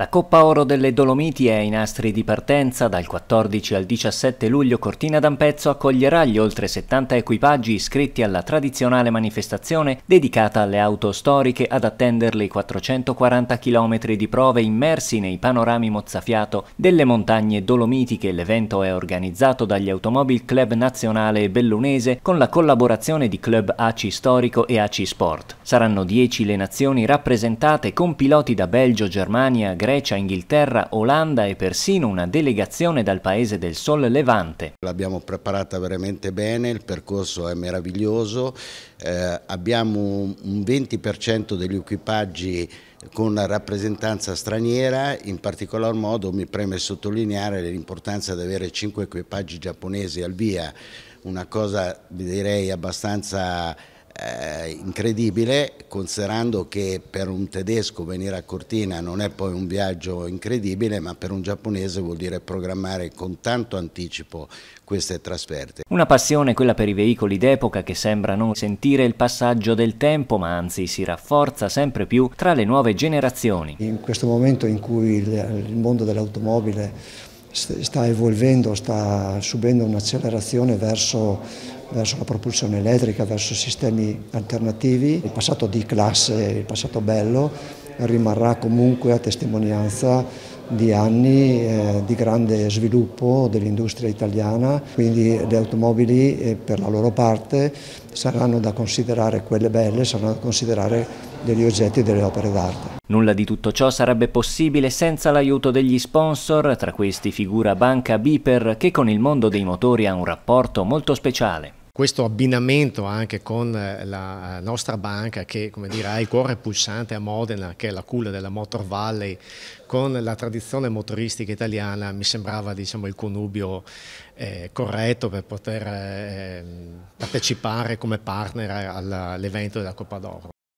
La Coppa Oro delle Dolomiti è ai nastri di partenza, dal 14 al 17 luglio Cortina d'Ampezzo accoglierà gli oltre 70 equipaggi iscritti alla tradizionale manifestazione dedicata alle auto storiche ad attenderle i 440 km di prove immersi nei panorami mozzafiato delle montagne dolomitiche. L'evento è organizzato dagli Automobile Club Nazionale e Bellunese con la collaborazione di Club AC Storico e AC Sport. Saranno 10 le nazioni rappresentate con piloti da Belgio, Germania, Grecia, Grecia, Inghilterra, Olanda e persino una delegazione dal paese del Sol Levante. L'abbiamo preparata veramente bene, il percorso è meraviglioso, eh, abbiamo un 20% degli equipaggi con rappresentanza straniera, in particolar modo mi preme sottolineare l'importanza di avere 5 equipaggi giapponesi al via, una cosa direi abbastanza eh, incredibile, considerando che per un tedesco venire a Cortina non è poi un viaggio incredibile, ma per un giapponese vuol dire programmare con tanto anticipo queste trasferte. Una passione quella per i veicoli d'epoca che sembra non sentire il passaggio del tempo, ma anzi si rafforza sempre più tra le nuove generazioni. In questo momento in cui il mondo dell'automobile sta evolvendo, sta subendo un'accelerazione verso verso la propulsione elettrica, verso sistemi alternativi. Il passato di classe, il passato bello, rimarrà comunque a testimonianza di anni eh, di grande sviluppo dell'industria italiana, quindi le automobili eh, per la loro parte saranno da considerare quelle belle, saranno da considerare degli oggetti e delle opere d'arte. Nulla di tutto ciò sarebbe possibile senza l'aiuto degli sponsor, tra questi figura Banca Biper che con il mondo dei motori ha un rapporto molto speciale. Questo abbinamento anche con eh, la eh, nostra banca che come dire, ha il cuore pulsante a Modena, che è la culla della Motor Valley, con la tradizione motoristica italiana mi sembrava diciamo, il connubio eh, corretto per poter eh, partecipare come partner all'evento della Coppa d'Oro.